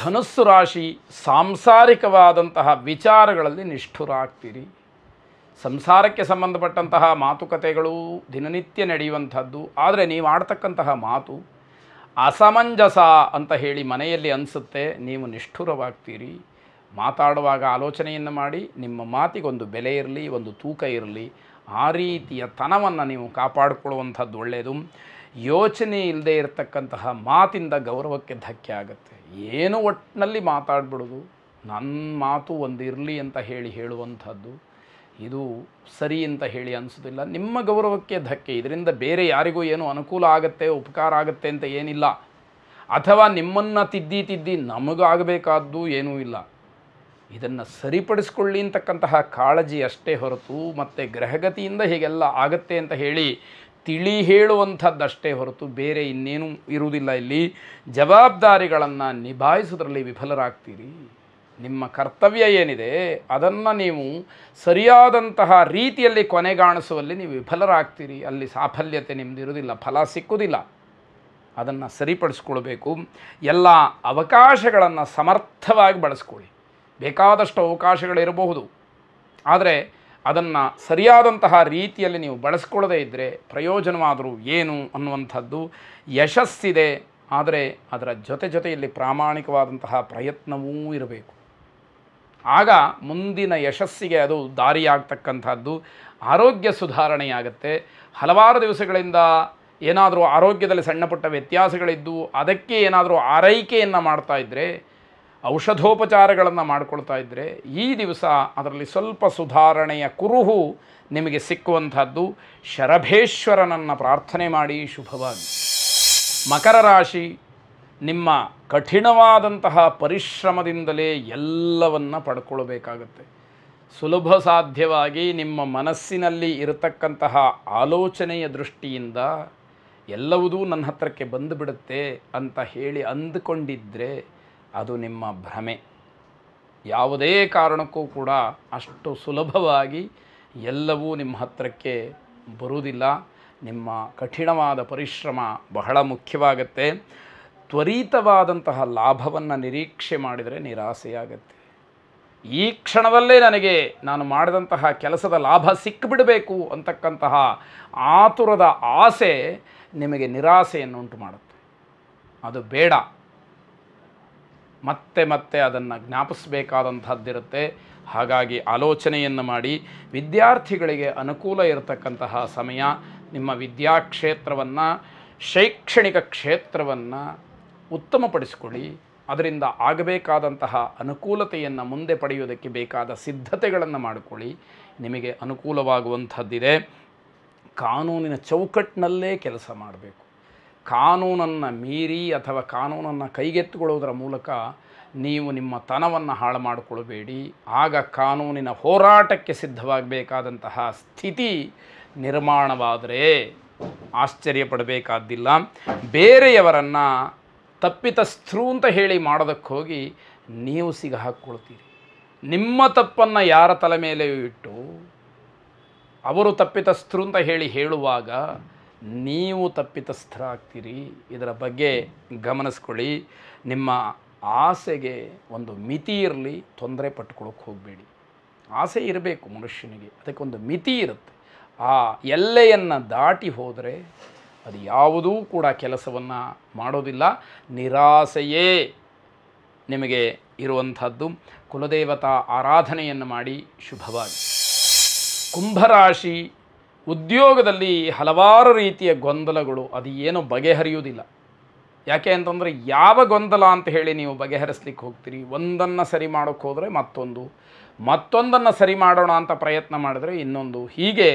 ಧನುಸ್ಸು ರಾಶಿ ಸಾಂಸಾರಿಕವಾದಂತಹ ವಿಚಾರಗಳಲ್ಲಿ ನಿಷ್ಠುರಾಗ್ತೀರಿ ಸಂಸಾರಕ್ಕೆ ಸಂಬಂಧಪಟ್ಟಂತಹ ಮಾತುಕತೆಗಳು ದಿನನಿತ್ಯ ನಡೆಯುವಂಥದ್ದು ಆದರೆ ನೀವು ಆಡ್ತಕ್ಕಂತಹ ಮಾತು ಅಸಮಂಜಸ ಅಂತ ಹೇಳಿ ಮನೆಯಲ್ಲಿ ಅನಿಸುತ್ತೆ ನೀವು ನಿಷ್ಠುರವಾಗ್ತೀರಿ ಮಾತಾಡುವಾಗ ಆಲೋಚನೆಯನ್ನು ಮಾಡಿ ನಿಮ್ಮ ಮಾತಿಗೊಂದು ಬೆಲೆ ಇರಲಿ ಒಂದು ತೂಕ ಇರಲಿ ಆ ರೀತಿಯ ತನವನ್ನು ನೀವು ಕಾಪಾಡಿಕೊಳ್ಳುವಂಥದ್ದು ಒಳ್ಳೆಯದು ಯೋಚನೆ ಇಲ್ಲದೆ ಇರತಕ್ಕಂತಹ ಮಾತಿಂದ ಗೌರವಕ್ಕೆ ಧಕ್ಕೆ ಆಗುತ್ತೆ ಏನು ಒಟ್ಟಿನಲ್ಲಿ ಮಾತಾಡ್ಬಿಡೋದು ನನ್ನ ಮಾತು ಒಂದಿರಲಿ ಅಂತ ಹೇಳಿ ಹೇಳುವಂಥದ್ದು ಇದು ಸರಿ ಅಂತ ಹೇಳಿ ಅನಿಸೋದಿಲ್ಲ ನಿಮ್ಮ ಗೌರವಕ್ಕೆ ಧಕ್ಕೆ ಇದರಿಂದ ಬೇರೆ ಯಾರಿಗೂ ಏನು ಅನುಕೂಲ ಆಗುತ್ತೆ ಉಪಕಾರ ಆಗುತ್ತೆ ಅಂತ ಏನಿಲ್ಲ ಅಥವಾ ನಿಮ್ಮನ್ನು ತಿದ್ದಿ ತಿದ್ದಿ ನಮಗಾಗಬೇಕಾದ್ದು ಏನೂ ಇಲ್ಲ ಇದನ್ನು ಸರಿಪಡಿಸ್ಕೊಳ್ಳಿ ಅಂತಕ್ಕಂತಹ ಕಾಳಜಿ ಅಷ್ಟೇ ಹೊರತು ಮತ್ತು ಗ್ರಹಗತಿಯಿಂದ ಹೀಗೆಲ್ಲ ಆಗುತ್ತೆ ಅಂತ ಹೇಳಿ ತಿಳಿ ಹೇಳುವಂಥದ್ದಷ್ಟೇ ಹೊರತು ಬೇರೆ ಇನ್ನೇನು ಇರುವುದಿಲ್ಲ ಇಲ್ಲಿ ಜವಾಬ್ದಾರಿಗಳನ್ನು ನಿಭಾಯಿಸೋದ್ರಲ್ಲಿ ವಿಫಲರಾಗ್ತೀರಿ ನಿಮ್ಮ ಕರ್ತವ್ಯ ಏನಿದೆ ಅದನ್ನು ನೀವು ಸರಿಯಾದಂತಹ ರೀತಿಯಲ್ಲಿ ಕೊನೆಗಾಣಿಸುವಲ್ಲಿ ನೀವು ವಿಫಲರಾಗ್ತೀರಿ ಅಲ್ಲಿ ಸಾಫಲ್ಯತೆ ನಿಮ್ಮದಿರುವುದಿಲ್ಲ ಫಲ ಸಿಕ್ಕುವುದಿಲ್ಲ ಅದನ್ನು ಸರಿಪಡಿಸ್ಕೊಳ್ಬೇಕು ಎಲ್ಲ ಅವಕಾಶಗಳನ್ನು ಸಮರ್ಥವಾಗಿ ಬಳಸ್ಕೊಳ್ಳಿ ಬೇಕಾದಷ್ಟು ಅವಕಾಶಗಳಿರಬಹುದು ಆದರೆ ಅದನ್ನು ಸರಿಯಾದಂತಹ ರೀತಿಯಲ್ಲಿ ನೀವು ಬಳಸ್ಕೊಳ್ಳದೇ ಇದ್ದರೆ ಪ್ರಯೋಜನವಾದರೂ ಏನು ಅನ್ನುವಂಥದ್ದು ಯಶಸ್ಸಿದೆ ಆದರೆ ಅದರ ಜೊತೆ ಜೊತೆಯಲ್ಲಿ ಪ್ರಾಮಾಣಿಕವಾದಂತಹ ಪ್ರಯತ್ನವೂ ಇರಬೇಕು ಆಗ ಮುಂದಿನ ಯಶಸ್ಸಿಗೆ ಅದು ದಾರಿಯಾಗ್ತಕ್ಕಂಥದ್ದು ಆರೋಗ್ಯ ಸುಧಾರಣೆಯಾಗುತ್ತೆ ಹಲವಾರು ದಿವಸಗಳಿಂದ ಏನಾದರೂ ಆರೋಗ್ಯದಲ್ಲಿ ಸಣ್ಣಪುಟ್ಟ ವ್ಯತ್ಯಾಸಗಳಿದ್ದು ಅದಕ್ಕೆ ಏನಾದರೂ ಆರೈಕೆಯನ್ನು ಮಾಡ್ತಾ ಇದ್ದರೆ ಔಷಧೋಪಚಾರಗಳನ್ನು ಮಾಡ್ಕೊಳ್ತಾ ಇದ್ದರೆ ಈ ದಿವಸ ಅದರಲ್ಲಿ ಸ್ವಲ್ಪ ಸುಧಾರಣೆಯ ಕುರುಹು ನಿಮಗೆ ಸಿಕ್ಕುವಂಥದ್ದು ಶರಭೇಶ್ವರನನ್ನು ಪ್ರಾರ್ಥನೆ ಮಾಡಿ ಶುಭವಾಗಿ ಮಕರ ರಾಶಿ ನಿಮ್ಮ ಕಠಿಣವಾದಂತಹ ಪರಿಶ್ರಮದಿಂದಲೇ ಎಲ್ಲವನ್ನು ಪಡ್ಕೊಳ್ಬೇಕಾಗತ್ತೆ ಸುಲಭ ಸಾಧ್ಯವಾಗಿ ನಿಮ್ಮ ಮನಸ್ಸಿನಲ್ಲಿ ಇರತಕ್ಕಂತಹ ಆಲೋಚನೆಯ ದೃಷ್ಟಿಯಿಂದ ಎಲ್ಲವುದೂ ನನ್ನ ಹತ್ರಕ್ಕೆ ಬಂದುಬಿಡುತ್ತೆ ಅಂತ ಹೇಳಿ ಅಂದುಕೊಂಡಿದ್ದರೆ ಅದು ನಿಮ್ಮ ಭ್ರಮೆ ಯಾವುದೇ ಕಾರಣಕ್ಕೂ ಕೂಡ ಅಷ್ಟು ಸುಲಭವಾಗಿ ಎಲ್ಲವೂ ನಿಮ್ಮ ಹತ್ತಿರಕ್ಕೆ ಬರುವುದಿಲ್ಲ ನಿಮ್ಮ ಕಠಿಣವಾದ ಪರಿಶ್ರಮ ಬಹಳ ಮುಖ್ಯವಾಗತ್ತೆ ತ್ವರಿತವಾದಂತಹ ಲಾಭವನ್ನು ನಿರೀಕ್ಷೆ ಮಾಡಿದರೆ ನಿರಾಸೆಯಾಗತ್ತೆ ಈ ಕ್ಷಣವಲ್ಲೇ ನನಗೆ ನಾನು ಮಾಡಿದಂತಹ ಕೆಲಸದ ಲಾಭ ಸಿಕ್ಕಿಬಿಡಬೇಕು ಅಂತಕ್ಕಂತಹ ಆತುರದ ಆಸೆ ನಿಮಗೆ ನಿರಾಸೆಯನ್ನುಂಟು ಮಾಡುತ್ತೆ ಅದು ಬೇಡ ಮತ್ತೆ ಮತ್ತೆ ಅದನ್ನು ಜ್ಞಾಪಿಸಬೇಕಾದಂಥದ್ದಿರುತ್ತೆ ಹಾಗಾಗಿ ಆಲೋಚನೆಯನ್ನು ಮಾಡಿ ವಿದ್ಯಾರ್ಥಿಗಳಿಗೆ ಅನುಕೂಲ ಇರತಕ್ಕಂತಹ ಸಮಯ ನಿಮ್ಮ ವಿದ್ಯಾಕ್ಷೇತ್ರವನ್ನು ಶೈಕ್ಷಣಿಕ ಕ್ಷೇತ್ರವನ್ನು ಉತ್ತಮಪಡಿಸಿಕೊಳ್ಳಿ ಅದರಿಂದ ಆಗಬೇಕಾದಂತಹ ಅನುಕೂಲತೆಯನ್ನು ಮುಂದೆ ಪಡೆಯುವುದಕ್ಕೆ ಬೇಕಾದ ಸಿದ್ಧತೆಗಳನ್ನು ಮಾಡಿಕೊಳ್ಳಿ ನಿಮಗೆ ಅನುಕೂಲವಾಗುವಂಥದ್ದಿದೆ ಕಾನೂನಿನ ಚೌಕಟ್ಟಿನಲ್ಲೇ ಕೆಲಸ ಮಾಡಬೇಕು ಕಾನೂನನ್ನು ಮೀರಿ ಅಥವಾ ಕಾನೂನನ್ನು ಕೈಗೆತ್ತಿಕೊಳ್ಳೋದ್ರ ಮೂಲಕ ನೀವು ನಿಮ್ಮ ತನವನ್ನು ಹಾಳು ಮಾಡಿಕೊಳ್ಬೇಡಿ ಆಗ ಕಾನೂನಿನ ಹೋರಾಟಕ್ಕೆ ಸಿದ್ಧವಾಗಬೇಕಾದಂತಹ ಸ್ಥಿತಿ ನಿರ್ಮಾಣವಾದರೆ ಆಶ್ಚರ್ಯಪಡಬೇಕಾದ್ದಿಲ್ಲ ಬೇರೆಯವರನ್ನು ತಪ್ಪಿತಸ್ಥರು ಅಂತ ಹೇಳಿ ಮಾಡೋದಕ್ಕೆ ಹೋಗಿ ನೀವು ಹಾಕ್ಕೊಳ್ತೀರಿ ನಿಮ್ಮ ತಪ್ಪನ್ನು ಯಾರ ತಲೆ ಮೇಲೆಯೂ ಇಟ್ಟು ಅವರು ತಪ್ಪಿತಸ್ಥರು ಅಂತ ಹೇಳಿ ಹೇಳುವಾಗ ನೀವು ತಪ್ಪಿತಸ್ಥರಾಗ್ತೀರಿ ಇದರ ಬಗ್ಗೆ ಗಮನಿಸ್ಕೊಳ್ಳಿ ನಿಮ್ಮ ಆಸೆಗೆ ಒಂದು ಮಿತಿ ಇರಲಿ ತೊಂದರೆ ಪಟ್ಟುಕೊಳ್ಳೋಕೆ ಹೋಗಬೇಡಿ ಆಸೆ ಇರಬೇಕು ಮನುಷ್ಯನಿಗೆ ಅದಕ್ಕೊಂದು ಮಿತಿ ಇರುತ್ತೆ ಆ ಎಲ್ಲೆಯನ್ನು ದಾಟಿ ಹೋದರೆ ಅದು ಯಾವುದೂ ಕೂಡ ಕೆಲಸವನ್ನು ಮಾಡೋದಿಲ್ಲ ನಿರಾಸೆಯೇ ನಿಮಗೆ ಇರುವಂಥದ್ದು ಕುಲದೇವತಾ ಆರಾಧನೆಯನ್ನು ಮಾಡಿ ಶುಭವಾಗಿ ಕುಂಭರಾಶಿ ಉದ್ಯೋಗದಲ್ಲಿ ಹಲವಾರು ರೀತಿಯ ಗೊಂದಲಗಳು ಅದು ಏನು ಬಗೆಹರಿಯುವುದಿಲ್ಲ ಯಾಕೆ ಅಂತಂದರೆ ಯಾವ ಗೊಂದಲ ಅಂತ ಹೇಳಿ ನೀವು ಬಗೆಹರಿಸ್ಲಿಕ್ಕೆ ಹೋಗ್ತೀರಿ ಒಂದನ್ನು ಸರಿ ಮಾಡೋಕ್ಕೆ ಹೋದರೆ ಮತ್ತೊಂದು ಮತ್ತೊಂದನ್ನು ಸರಿ ಮಾಡೋಣ ಅಂತ ಪ್ರಯತ್ನ ಮಾಡಿದ್ರೆ ಇನ್ನೊಂದು ಹೀಗೆ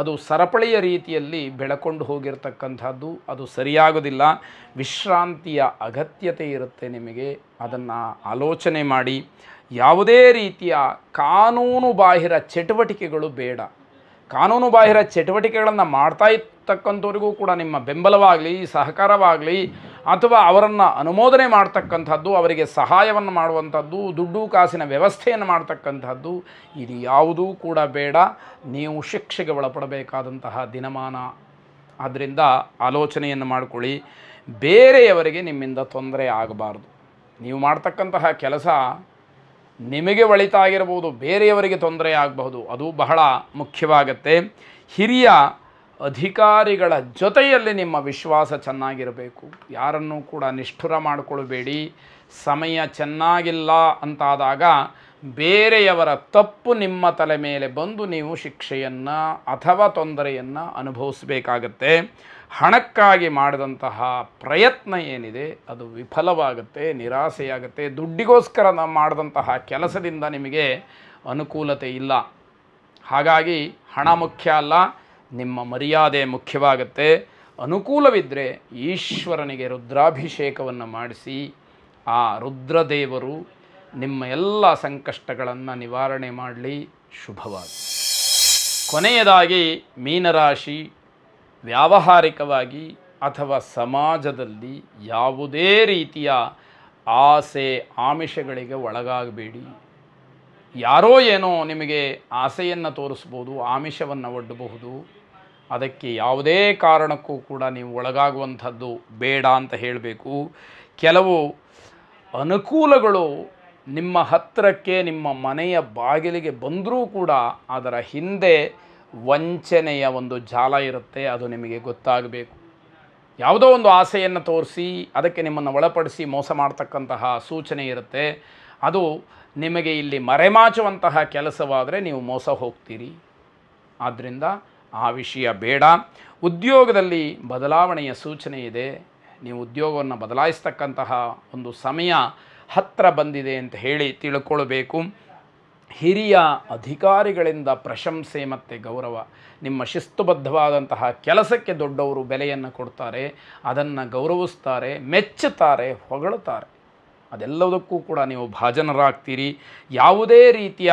ಅದು ಸರಪಳಿಯ ರೀತಿಯಲ್ಲಿ ಬೆಳಕೊಂಡು ಹೋಗಿರ್ತಕ್ಕಂಥದ್ದು ಅದು ಸರಿಯಾಗೋದಿಲ್ಲ ವಿಶ್ರಾಂತಿಯ ಅಗತ್ಯತೆ ಇರುತ್ತೆ ನಿಮಗೆ ಅದನ್ನು ಆಲೋಚನೆ ಮಾಡಿ ಯಾವುದೇ ರೀತಿಯ ಕಾನೂನು ಬಾಹಿರ ಚಟುವಟಿಕೆಗಳು ಬೇಡ ಕಾನೂನು ಬಾಹಿರ ಚಟುವಟಿಕೆಗಳನ್ನು ಮಾಡ್ತಾ ಇರ್ತಕ್ಕಂಥವ್ರಿಗೂ ಕೂಡ ನಿಮ್ಮ ಬೆಂಬಲವಾಗಲಿ ಸಹಕಾರವಾಗಲಿ ಅಥವಾ ಅವರನ್ನು ಅನುಮೋದನೆ ಮಾಡ್ತಕ್ಕಂಥದ್ದು ಅವರಿಗೆ ಸಹಾಯವನ್ನು ಮಾಡುವಂಥದ್ದು ದುಡ್ಡು ಕಾಸಿನ ವ್ಯವಸ್ಥೆಯನ್ನು ಮಾಡ್ತಕ್ಕಂಥದ್ದು ಇದು ಯಾವುದೂ ಕೂಡ ಬೇಡ ನೀವು ಶಿಕ್ಷೆಗೆ ಒಳಪಡಬೇಕಾದಂತಹ ದಿನಮಾನ ಆದ್ದರಿಂದ ಆಲೋಚನೆಯನ್ನು ಮಾಡಿಕೊಳ್ಳಿ ಬೇರೆಯವರಿಗೆ ನಿಮ್ಮಿಂದ ತೊಂದರೆ ಆಗಬಾರ್ದು ನೀವು ಮಾಡ್ತಕ್ಕಂತಹ ಕೆಲಸ ನಿಮಗೆ ಒಳಿತಾಗಿರಬಹುದು ಬೇರೆಯವರಿಗೆ ತೊಂದರೆ ಆಗಬಹುದು ಅದು ಬಹಳ ಮುಖ್ಯವಾಗುತ್ತೆ ಹಿರಿಯ ಅಧಿಕಾರಿಗಳ ಜೊತೆಯಲ್ಲಿ ನಿಮ್ಮ ವಿಶ್ವಾಸ ಚೆನ್ನಾಗಿರಬೇಕು ಯಾರನ್ನೂ ಕೂಡ ನಿಷ್ಠುರ ಮಾಡಿಕೊಳ್ಬೇಡಿ ಸಮಯ ಚೆನ್ನಾಗಿಲ್ಲ ಅಂತಾದಾಗ ಬೇರೆಯವರ ತಪ್ಪು ನಿಮ್ಮ ತಲೆ ಮೇಲೆ ಬಂದು ನೀವು ಶಿಕ್ಷೆಯನ್ನು ಅಥವಾ ತೊಂದರೆಯನ್ನು ಅನುಭವಿಸಬೇಕಾಗತ್ತೆ ಹಣಕ್ಕಾಗಿ ಮಾಡಿದಂತಹ ಪ್ರಯತ್ನ ಏನಿದೆ ಅದು ವಿಫಲವಾಗುತ್ತೆ ನಿರಾಸೆಯಾಗುತ್ತೆ ದುಡ್ಡಿಗೋಸ್ಕರ ನಾವು ಮಾಡಿದಂತಹ ಕೆಲಸದಿಂದ ನಿಮಗೆ ಅನುಕೂಲತೆ ಇಲ್ಲ ಹಾಗಾಗಿ ಹಣ ಮುಖ್ಯ ಅಲ್ಲ ನಿಮ್ಮ ಮರ್ಯಾದೆ ಮುಖ್ಯವಾಗುತ್ತೆ ಅನುಕೂಲವಿದ್ದರೆ ಈಶ್ವರನಿಗೆ ರುದ್ರಾಭಿಷೇಕವನ್ನು ಮಾಡಿಸಿ ಆ ರುದ್ರದೇವರು ನಿಮ್ಮ ಎಲ್ಲ ಸಂಕಷ್ಟಗಳನ್ನು ನಿವಾರಣೆ ಮಾಡಲಿ ಶುಭವಾಗಿ ಕೊನೆಯದಾಗಿ ಮೀನರಾಶಿ ವ್ಯಾವಹಾರಿಕವಾಗಿ ಅಥವಾ ಸಮಾಜದಲ್ಲಿ ಯಾವುದೇ ರೀತಿಯ ಆಸೆ ಆಮಿಷಗಳಿಗೆ ಒಳಗಾಗಬೇಡಿ ಯಾರೋ ಏನೋ ನಿಮಗೆ ಆಸೆಯನ್ನು ತೋರಿಸ್ಬೋದು ಆಮಿಷವನ್ನು ಒಡ್ಡಬಹುದು ಅದಕ್ಕೆ ಯಾವುದೇ ಕಾರಣಕ್ಕೂ ಕೂಡ ನೀವು ಒಳಗಾಗುವಂಥದ್ದು ಬೇಡ ಅಂತ ಹೇಳಬೇಕು ಕೆಲವು ಅನುಕೂಲಗಳು ನಿಮ್ಮ ಹತ್ತಿರಕ್ಕೆ ನಿಮ್ಮ ಮನೆಯ ಬಾಗಿಲಿಗೆ ಬಂದರೂ ಕೂಡ ಅದರ ಹಿಂದೆ ವಂಚನೆಯ ಒಂದು ಜಾಲ ಇರುತ್ತೆ ಅದು ನಿಮಗೆ ಗೊತ್ತಾಗಬೇಕು ಯಾವುದೋ ಒಂದು ಆಸೆಯನ್ನು ತೋರಿಸಿ ಅದಕ್ಕೆ ನಿಮ್ಮನ್ನು ಒಳಪಡಿಸಿ ಮೋಸ ಮಾಡ್ತಕ್ಕಂತಹ ಸೂಚನೆ ಇರುತ್ತೆ ಅದು ನಿಮಗೆ ಇಲ್ಲಿ ಮರೆಮಾಚುವಂತಹ ಕೆಲಸವಾದರೆ ನೀವು ಮೋಸ ಹೋಗ್ತೀರಿ ಆದ್ದರಿಂದ ಆ ವಿಷಯ ಬೇಡ ಉದ್ಯೋಗದಲ್ಲಿ ಬದಲಾವಣೆಯ ಸೂಚನೆ ಇದೆ ನೀವು ಉದ್ಯೋಗವನ್ನು ಬದಲಾಯಿಸ್ತಕ್ಕಂತಹ ಒಂದು ಸಮಯ ಹತ್ತಿರ ಬಂದಿದೆ ಅಂತ ಹೇಳಿ ತಿಳ್ಕೊಳ್ಬೇಕು ಹಿರಿಯ ಅಧಿಕಾರಿಗಳಿಂದ ಪ್ರಶಂಸೆ ಮತ್ತು ಗೌರವ ನಿಮ್ಮ ಶಿಸ್ತುಬದ್ಧವಾದಂತಹ ಕೆಲಸಕ್ಕೆ ದೊಡ್ಡವರು ಬೆಲೆಯನ್ನು ಕೊಡ್ತಾರೆ ಅದನ್ನು ಗೌರವಿಸ್ತಾರೆ ಮೆಚ್ಚುತ್ತಾರೆ ಹೊಗಳುತ್ತಾರೆ ಅದೆಲ್ಲದಕ್ಕೂ ಕೂಡ ನೀವು ಭಾಜನರಾಗ್ತೀರಿ ಯಾವುದೇ ರೀತಿಯ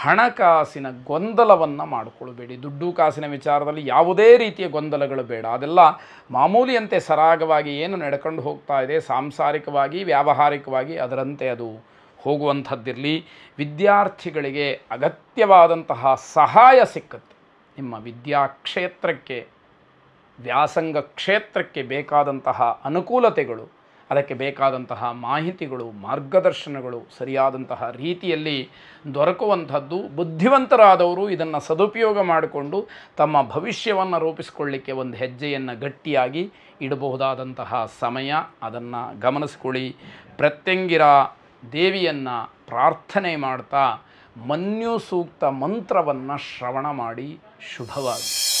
ಹಣಕಾಸಿನ ಗೊಂದಲವನ್ನು ಮಾಡಿಕೊಳ್ಬೇಡಿ ದುಡ್ಡು ಕಾಸಿನ ವಿಚಾರದಲ್ಲಿ ಯಾವುದೇ ರೀತಿಯ ಗೊಂದಲಗಳು ಬೇಡ ಅದೆಲ್ಲ ಮಾಮೂಲಿಯಂತೆ ಸರಾಗವಾಗಿ ಏನು ನಡ್ಕೊಂಡು ಹೋಗ್ತಾ ಇದೆ ಸಾಂಸಾರಿಕವಾಗಿ ವ್ಯಾವಹಾರಿಕವಾಗಿ ಅದರಂತೆ ಅದು ಹೋಗುವಂಥದ್ದಿರಲಿ ವಿದ್ಯಾರ್ಥಿಗಳಿಗೆ ಅಗತ್ಯವಾದಂತಹ ಸಹಾಯ ಸಿಕ್ಕುತ್ತೆ ನಿಮ್ಮ ವಿದ್ಯಾಕ್ಷೇತ್ರಕ್ಕೆ ವ್ಯಾಸಂಗ ಕ್ಷೇತ್ರಕ್ಕೆ ಬೇಕಾದಂತಹ ಅನುಕೂಲತೆಗಳು ಅದಕ್ಕೆ ಬೇಕಾದಂತಹ ಮಾಹಿತಿಗಳು ಮಾರ್ಗದರ್ಶನಗಳು ಸರಿಯಾದಂತಹ ರೀತಿಯಲ್ಲಿ ದೊರಕುವಂಥದ್ದು ಬುದ್ಧಿವಂತರಾದವರು ಇದನ್ನು ಸದುಪಯೋಗ ಮಾಡಿಕೊಂಡು ತಮ್ಮ ಭವಿಷ್ಯವನ್ನು ರೂಪಿಸಿಕೊಳ್ಳಿಕ್ಕೆ ಒಂದು ಹೆಜ್ಜೆಯನ್ನು ಗಟ್ಟಿಯಾಗಿ ಇಡಬಹುದಾದಂತಹ ಸಮಯ ಅದನ್ನು ಗಮನಿಸ್ಕೊಳ್ಳಿ ಪ್ರತ್ಯಂಗಿರ ದೇವಿಯನ್ನು ಪ್ರಾರ್ಥನೆ ಮಾಡ್ತಾ ಮನ್ಯು ಸೂಕ್ತ ಮಂತ್ರವನ್ನು ಶ್ರವಣ ಮಾಡಿ ಶುಭವಾಗಿ